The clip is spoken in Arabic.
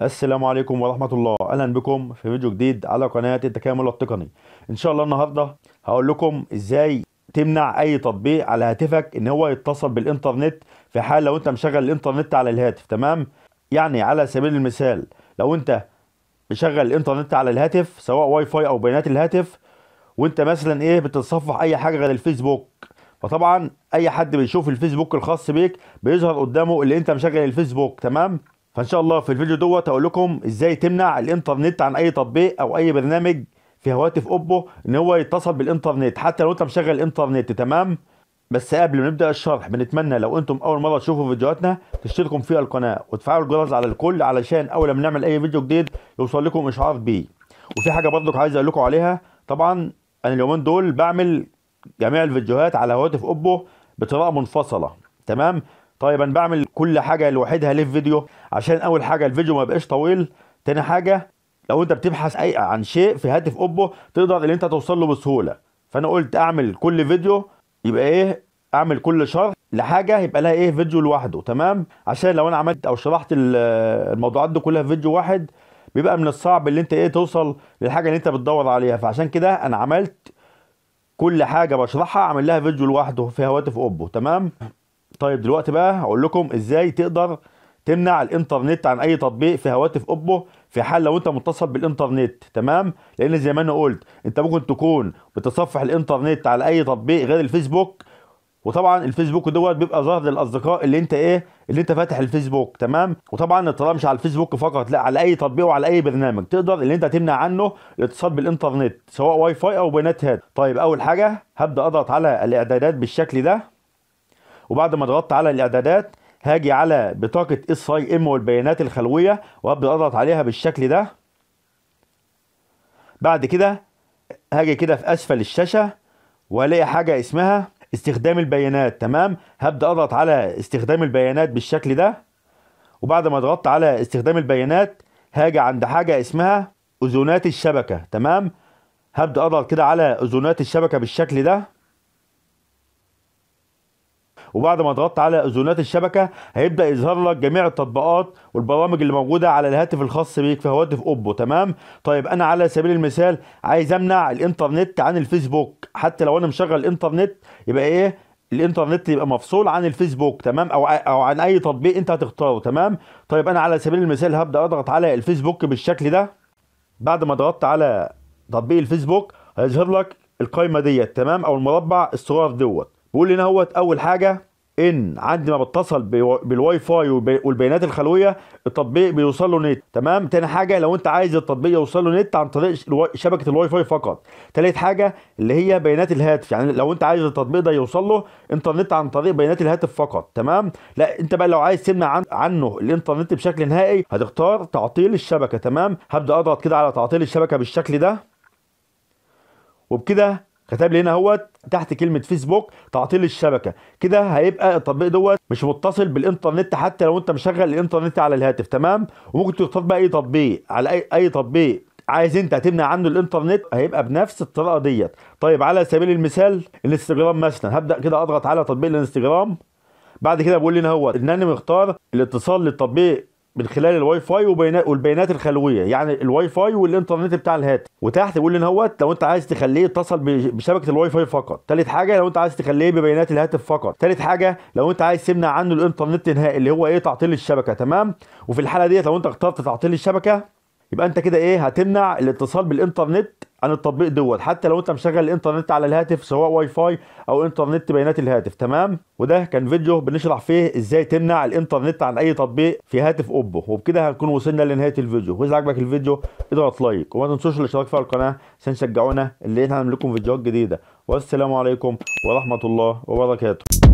السلام عليكم ورحمة الله أهلا بكم في فيديو جديد على قناة التكامل التقني إن شاء الله النهاردة هقول لكم إزاي تمنع أي تطبيق على هاتفك إن هو يتصل بالإنترنت في حال لو أنت مشغل الإنترنت على الهاتف تمام يعني على سبيل المثال لو أنت مشغل الإنترنت على الهاتف سواء واي فاي أو بيانات الهاتف وأنت مثلا إيه بتتصفح أي حاجة غير الفيسبوك فطبعا أي حد بيشوف الفيسبوك الخاص بيك بيظهر قدامه اللي أنت مشغل الفيسبوك تمام فان شاء الله في الفيديو دوت هقول لكم ازاي تمنع الانترنت عن اي تطبيق او اي برنامج في هواتف اوبو ان هو يتصل بالانترنت حتى لو انت مشغل الانترنت تمام بس قبل ما نبدا الشرح بنتمنى لو انتم اول مره تشوفوا فيديوهاتنا تشتركوا في القناه وتفعلوا الجرس على الكل علشان اول ما نعمل اي فيديو جديد يوصل لكم اشعار بيه وفي حاجه برضك عايز اقول لكم عليها طبعا انا اليومين دول بعمل جميع الفيديوهات على هواتف اوبو بطريقه منفصله تمام طيب انا بعمل كل حاجه لوحدها ليه في فيديو عشان اول حاجه الفيديو ما بقاش طويل تاني حاجه لو انت بتبحث اي عن شيء في هاتف اوبو تقدر ان انت توصل له بسهوله فانا قلت اعمل كل فيديو يبقى ايه اعمل كل شرح لحاجه يبقى لها ايه فيديو لوحده تمام عشان لو انا عملت او شرحت الموضوعات دي كلها في فيديو واحد بيبقى من الصعب اللي انت ايه توصل للحاجه اللي انت بتدور عليها فعشان كده انا عملت كل حاجه بشرحها عامل لها فيديو لوحده في هواتف اوبو تمام طيب دلوقتي بقى هقول لكم ازاي تقدر تمنع الانترنت عن اي تطبيق في هواتف اوبو في حال لو انت متصل بالانترنت تمام لان زي ما انا قلت انت ممكن تكون بتصفح الانترنت على اي تطبيق غير الفيسبوك وطبعا الفيسبوك دوت بيبقى ظاهر للاصدقاء اللي انت ايه اللي انت فاتح الفيسبوك تمام وطبعا الاطلاع مش على الفيسبوك فقط لا على اي تطبيق وعلى اي برنامج تقدر اللي انت تمنع عنه الاتصال بالانترنت سواء واي فاي او بيانات هات طيب اول حاجه هبدا اضغط على الاعدادات بالشكل ده وبعد ما ضغطت على الاعدادات هاجي على بطاقه اس اي ام والبيانات الخلويه وابدا اضغط عليها بالشكل ده بعد كده هاجي كده في اسفل الشاشه والاقي حاجه اسمها استخدام البيانات تمام هبدا اضغط على استخدام البيانات بالشكل ده وبعد ما ضغطت على استخدام البيانات هاجي عند حاجه اسمها اذونات الشبكه تمام هبدا اضغط كده على اذونات الشبكه بالشكل ده وبعد ما ضغطت على اذونات الشبكه هيبدا يظهر لك جميع التطبيقات والبرامج اللي موجوده على الهاتف الخاص بيك في هواتف اوبو تمام طيب انا على سبيل المثال عايز امنع الانترنت عن الفيسبوك حتى لو انا مشغل الانترنت يبقى ايه الانترنت يبقى مفصول عن الفيسبوك تمام او او عن اي تطبيق انت هتختاره تمام طيب انا على سبيل المثال هبدا اضغط على الفيسبوك بالشكل ده بعد ما ضغطت على تطبيق الفيسبوك هيظهر لك القايمه ديت تمام او المربع الصغير دوت بيقول هنا اهوت اول حاجه ان عندي ما بتصل بالواي فاي والبيانات الخلويه التطبيق بيوصل له نت تمام تاني حاجه لو انت عايز التطبيق يوصل له نت عن طريق شبكه الواي فاي فقط تالت حاجه اللي هي بيانات الهاتف يعني لو انت عايز التطبيق ده يوصل له انترنت عن طريق بيانات الهاتف فقط تمام لا انت بقى لو عايز تمنع عنه الانترنت بشكل نهائي هتختار تعطيل الشبكه تمام هبدا اضغط كده على تعطيل الشبكه بالشكل ده وبكده كتب لي هنا اهوت تحت كلمه فيسبوك تعطيل الشبكه كده هيبقى التطبيق دوت مش متصل بالانترنت حتى لو انت مشغل الانترنت على الهاتف تمام وممكن تختار بقى اي تطبيق على اي اي تطبيق عايز انت تمنع عنه الانترنت هيبقى بنفس الطريقه ديت طيب على سبيل المثال الانستجرام مثلا هبدا كده اضغط على تطبيق الانستجرام بعد كده بيقول لي هنا اهوت ان انا مختار الاتصال للتطبيق من خلال الواي فاي والبيانات الخلويه يعني الواي فاي والانترنت بتاع الهاتف وتحت بيقول ان هوت لو انت عايز تخليه يتصل بشبكه الواي فاي فقط ثالث حاجه لو انت عايز تخليه ببيانات الهاتف فقط ثالث حاجه لو انت عايز تمنع عنه الانترنت نهائي اللي هو ايه تعطيل الشبكه تمام وفي الحاله ديت لو انت اخترت تعطيل الشبكه يبقى انت كده ايه هتمنع الاتصال بالانترنت عن التطبيق دوت حتى لو انت مشغل الانترنت على الهاتف سواء واي فاي او انترنت بيانات الهاتف تمام وده كان فيديو بنشرح فيه ازاي تمنع الانترنت عن اي تطبيق في هاتف اوبو وبكده هنكون وصلنا لنهايه الفيديو واذا عجبك الفيديو اضغط لايك وما تنسوش الاشتراك في القناه عشان تشجعونا اللي احنا هنعمل لكم فيديوهات جديده والسلام عليكم ورحمه الله وبركاته